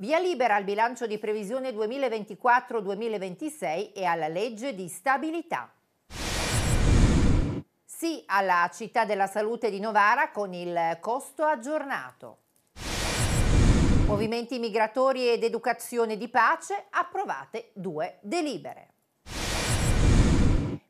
Via libera al bilancio di previsione 2024-2026 e alla legge di stabilità. Sì alla Città della Salute di Novara con il costo aggiornato. Movimenti migratori ed educazione di pace approvate due delibere.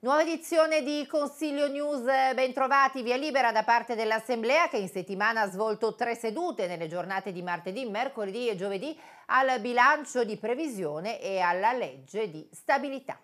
Nuova edizione di Consiglio News, eh, bentrovati, via libera da parte dell'Assemblea che in settimana ha svolto tre sedute nelle giornate di martedì, mercoledì e giovedì al bilancio di previsione e alla legge di stabilità.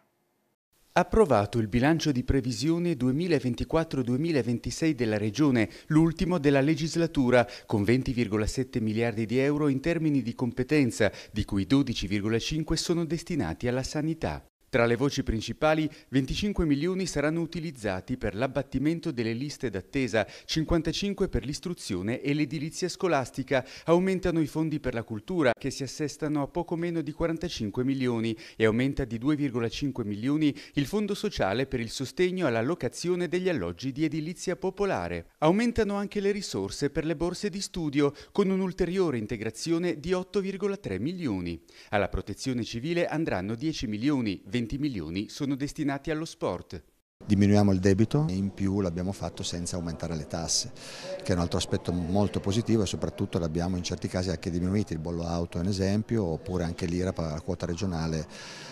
Approvato il bilancio di previsione 2024-2026 della Regione, l'ultimo della legislatura, con 20,7 miliardi di euro in termini di competenza, di cui 12,5 sono destinati alla sanità. Tra le voci principali, 25 milioni saranno utilizzati per l'abbattimento delle liste d'attesa, 55 per l'istruzione e l'edilizia scolastica. Aumentano i fondi per la cultura, che si assestano a poco meno di 45 milioni, e aumenta di 2,5 milioni il fondo sociale per il sostegno alla locazione degli alloggi di edilizia popolare. Aumentano anche le risorse per le borse di studio, con un'ulteriore integrazione di 8,3 milioni. Alla protezione civile andranno 10 milioni, 20 milioni sono destinati allo sport. Diminuiamo il debito e in più l'abbiamo fatto senza aumentare le tasse, che è un altro aspetto molto positivo e soprattutto l'abbiamo in certi casi anche diminuito, il bollo auto è un esempio, oppure anche l'IRAP la quota regionale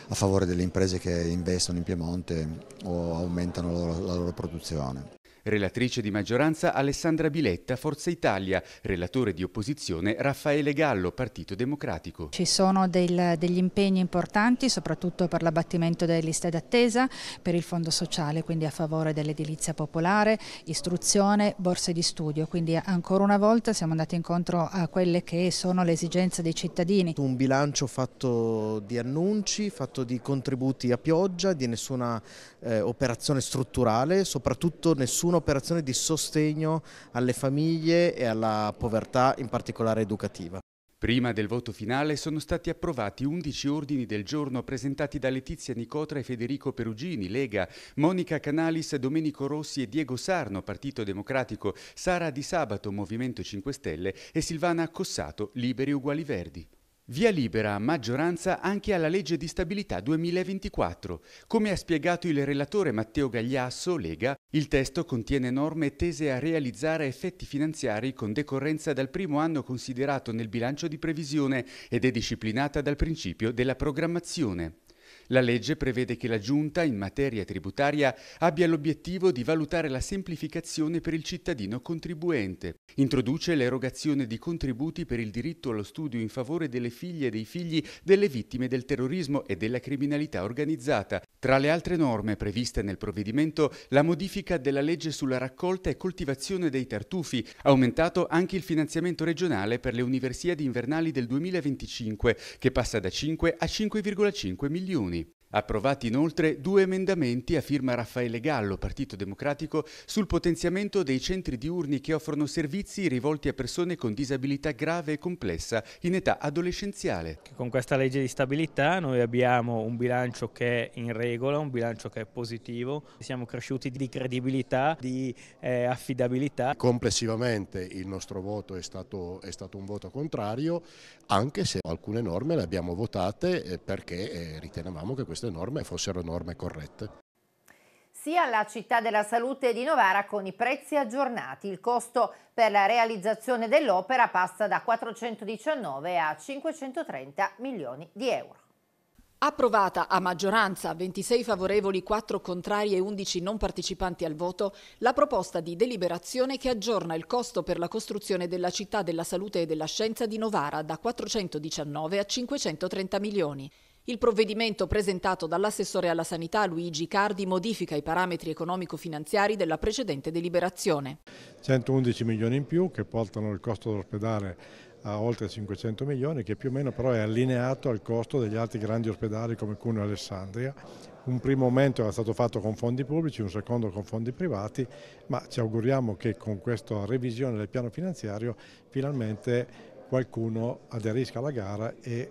a favore delle imprese che investono in Piemonte o aumentano la loro produzione. Relatrice di maggioranza Alessandra Biletta, Forza Italia. Relatore di opposizione Raffaele Gallo, Partito Democratico. Ci sono del, degli impegni importanti, soprattutto per l'abbattimento delle liste d'attesa, per il fondo sociale, quindi a favore dell'edilizia popolare, istruzione, borse di studio. Quindi ancora una volta siamo andati incontro a quelle che sono le esigenze dei cittadini. Un bilancio fatto di annunci, fatto di contributi a pioggia, di nessuna eh, operazione strutturale, soprattutto nessuna un'operazione di sostegno alle famiglie e alla povertà, in particolare educativa. Prima del voto finale sono stati approvati 11 ordini del giorno presentati da Letizia Nicotra e Federico Perugini, Lega, Monica Canalis, Domenico Rossi e Diego Sarno, Partito Democratico, Sara Di Sabato, Movimento 5 Stelle e Silvana Cossato, Liberi Uguali Verdi. Via libera a maggioranza anche alla legge di stabilità 2024. Come ha spiegato il relatore Matteo Gagliasso, Lega, il testo contiene norme tese a realizzare effetti finanziari con decorrenza dal primo anno considerato nel bilancio di previsione ed è disciplinata dal principio della programmazione. La legge prevede che la Giunta in materia tributaria abbia l'obiettivo di valutare la semplificazione per il cittadino contribuente. Introduce l'erogazione di contributi per il diritto allo studio in favore delle figlie e dei figli delle vittime del terrorismo e della criminalità organizzata. Tra le altre norme previste nel provvedimento, la modifica della legge sulla raccolta e coltivazione dei tartufi, aumentato anche il finanziamento regionale per le universiadi invernali del 2025, che passa da 5 a 5,5 milioni. Approvati inoltre due emendamenti a firma Raffaele Gallo, Partito Democratico, sul potenziamento dei centri diurni che offrono servizi rivolti a persone con disabilità grave e complessa in età adolescenziale. Con questa legge di stabilità noi abbiamo un bilancio che è in regola, un bilancio che è positivo, siamo cresciuti di credibilità, di eh, affidabilità. Complessivamente il nostro voto è stato, è stato, un voto contrario, anche se alcune norme le abbiamo votate eh, perché eh, ritenevamo che queste queste norme fossero norme corrette. Sia la città della salute di Novara con i prezzi aggiornati. Il costo per la realizzazione dell'opera passa da 419 a 530 milioni di euro. Approvata a maggioranza, 26 favorevoli, 4 contrari e 11 non partecipanti al voto, la proposta di deliberazione che aggiorna il costo per la costruzione della città della salute e della scienza di Novara da 419 a 530 milioni. Il provvedimento presentato dall'assessore alla sanità Luigi Cardi modifica i parametri economico-finanziari della precedente deliberazione. 111 milioni in più che portano il costo dell'ospedale a oltre 500 milioni che più o meno però è allineato al costo degli altri grandi ospedali come Cuneo e Alessandria. Un primo aumento era stato fatto con fondi pubblici, un secondo con fondi privati, ma ci auguriamo che con questa revisione del piano finanziario finalmente qualcuno aderisca alla gara e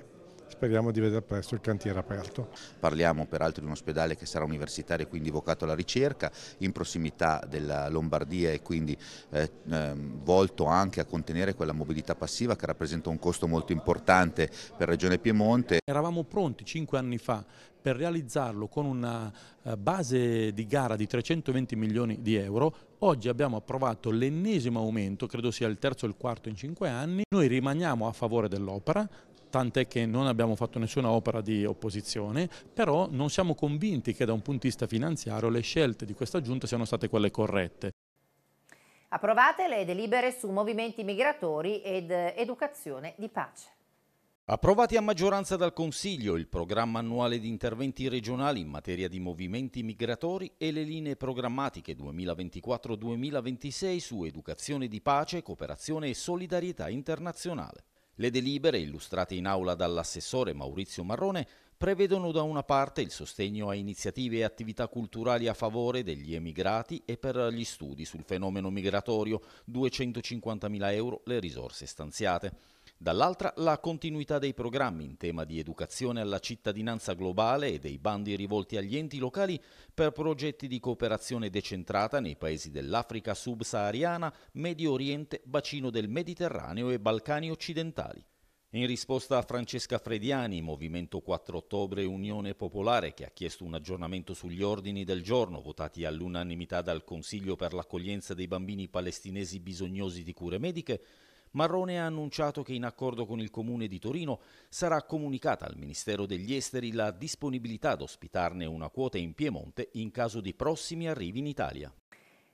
speriamo di vedere presto il cantiere aperto. Parliamo peraltro di un ospedale che sarà universitario e quindi vocato alla ricerca, in prossimità della Lombardia e quindi eh, eh, volto anche a contenere quella mobilità passiva che rappresenta un costo molto importante per Regione Piemonte. Eravamo pronti cinque anni fa per realizzarlo con una eh, base di gara di 320 milioni di euro. Oggi abbiamo approvato l'ennesimo aumento, credo sia il terzo o il quarto in cinque anni. Noi rimaniamo a favore dell'opera, tant'è che non abbiamo fatto nessuna opera di opposizione, però non siamo convinti che da un punto di vista finanziario le scelte di questa giunta siano state quelle corrette. Approvate le delibere su movimenti migratori ed educazione di pace. Approvati a maggioranza dal Consiglio il programma annuale di interventi regionali in materia di movimenti migratori e le linee programmatiche 2024-2026 su educazione di pace, cooperazione e solidarietà internazionale. Le delibere, illustrate in aula dall'assessore Maurizio Marrone, prevedono da una parte il sostegno a iniziative e attività culturali a favore degli emigrati e per gli studi sul fenomeno migratorio, 250.000 euro le risorse stanziate. Dall'altra la continuità dei programmi in tema di educazione alla cittadinanza globale e dei bandi rivolti agli enti locali per progetti di cooperazione decentrata nei paesi dell'Africa subsahariana, Medio Oriente, bacino del Mediterraneo e Balcani occidentali. In risposta a Francesca Frediani, Movimento 4 Ottobre Unione Popolare, che ha chiesto un aggiornamento sugli ordini del giorno votati all'unanimità dal Consiglio per l'accoglienza dei bambini palestinesi bisognosi di cure mediche, Marrone ha annunciato che in accordo con il Comune di Torino sarà comunicata al Ministero degli Esteri la disponibilità ad ospitarne una quota in Piemonte in caso di prossimi arrivi in Italia.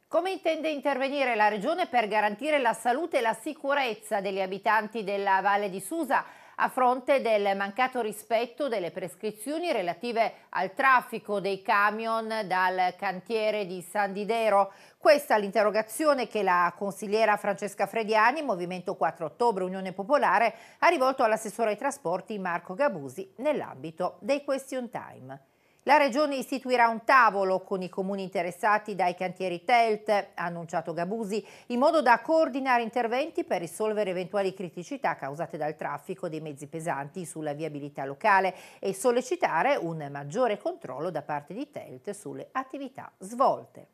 Come intende intervenire la Regione per garantire la salute e la sicurezza degli abitanti della Valle di Susa? a fronte del mancato rispetto delle prescrizioni relative al traffico dei camion dal cantiere di San Didero. Questa è l'interrogazione che la consigliera Francesca Frediani, Movimento 4 Ottobre Unione Popolare, ha rivolto all'assessore ai trasporti Marco Gabusi nell'ambito dei Question Time. La Regione istituirà un tavolo con i comuni interessati dai cantieri TELT, ha annunciato Gabusi, in modo da coordinare interventi per risolvere eventuali criticità causate dal traffico dei mezzi pesanti sulla viabilità locale e sollecitare un maggiore controllo da parte di TELT sulle attività svolte.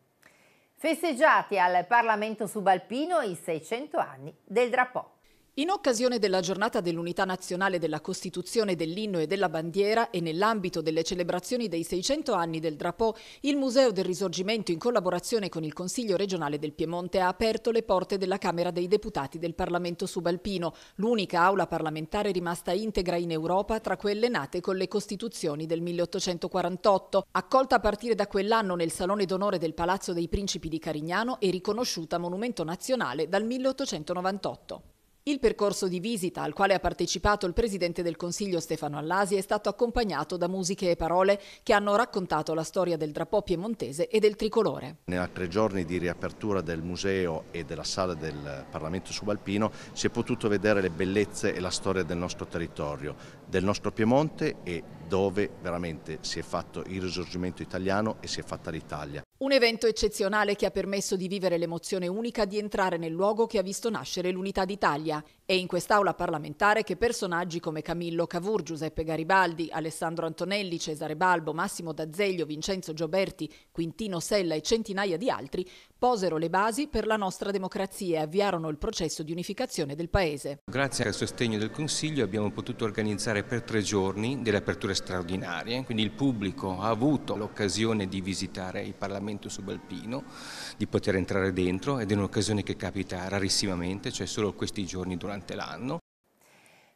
Festeggiati al Parlamento subalpino i 600 anni del Drapò. In occasione della giornata dell'Unità Nazionale della Costituzione, dell'Inno e della Bandiera e nell'ambito delle celebrazioni dei 600 anni del Drapò, il Museo del Risorgimento in collaborazione con il Consiglio regionale del Piemonte ha aperto le porte della Camera dei Deputati del Parlamento subalpino, l'unica aula parlamentare rimasta integra in Europa tra quelle nate con le Costituzioni del 1848, accolta a partire da quell'anno nel Salone d'Onore del Palazzo dei Principi di Carignano e riconosciuta monumento nazionale dal 1898. Il percorso di visita al quale ha partecipato il Presidente del Consiglio Stefano Allasi è stato accompagnato da musiche e parole che hanno raccontato la storia del drappò piemontese e del tricolore. A tre giorni di riapertura del museo e della sala del Parlamento subalpino si è potuto vedere le bellezze e la storia del nostro territorio, del nostro Piemonte e dove veramente si è fatto il risorgimento italiano e si è fatta l'Italia. Un evento eccezionale che ha permesso di vivere l'emozione unica di entrare nel luogo che ha visto nascere l'unità d'Italia. È in quest'aula parlamentare che personaggi come Camillo Cavour, Giuseppe Garibaldi, Alessandro Antonelli, Cesare Balbo, Massimo D'Azeglio, Vincenzo Gioberti, Quintino Sella e centinaia di altri posero le basi per la nostra democrazia e avviarono il processo di unificazione del Paese. Grazie al sostegno del Consiglio abbiamo potuto organizzare per tre giorni delle aperture straordinarie, quindi il pubblico ha avuto l'occasione di visitare il Parlamento subalpino, di poter entrare dentro ed è un'occasione che capita rarissimamente, cioè solo questi giorni durante l'anno.